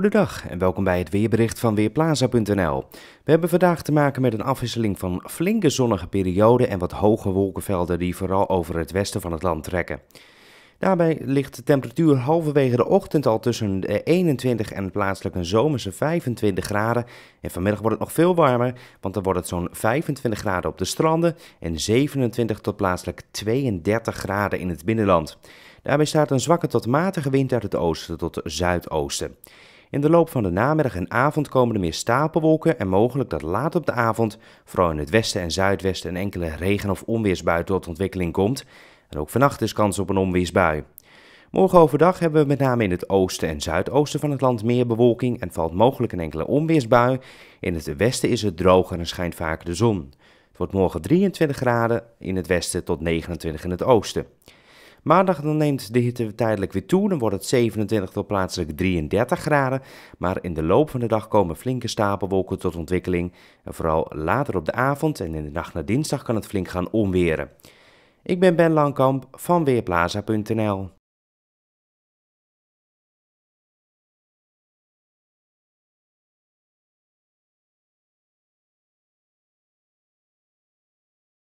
Goedendag en welkom bij het weerbericht van Weerplaza.nl. We hebben vandaag te maken met een afwisseling van flinke zonnige perioden en wat hoge wolkenvelden die vooral over het westen van het land trekken. Daarbij ligt de temperatuur halverwege de ochtend al tussen de 21 en plaatselijk een zomerse 25 graden. En vanmiddag wordt het nog veel warmer, want dan wordt het zo'n 25 graden op de stranden en 27 tot plaatselijk 32 graden in het binnenland. Daarbij staat een zwakke tot matige wind uit het oosten tot zuidoosten. In de loop van de namiddag en avond komen er meer stapelwolken en mogelijk dat laat op de avond, vooral in het westen en zuidwesten, een enkele regen- of onweersbui tot ontwikkeling komt. En ook vannacht is kans op een onweersbui. Morgen overdag hebben we met name in het oosten en zuidoosten van het land meer bewolking en valt mogelijk een enkele onweersbui. In het westen is het droger en schijnt vaker de zon. Het wordt morgen 23 graden in het westen tot 29 in het oosten. Maandag dan neemt de hitte tijdelijk weer toe. Dan wordt het 27 tot plaatselijk 33 graden. Maar in de loop van de dag komen flinke stapelwolken tot ontwikkeling. En vooral later op de avond en in de nacht naar dinsdag kan het flink gaan onweren. Ik ben Ben Langkamp van Weerplaza.nl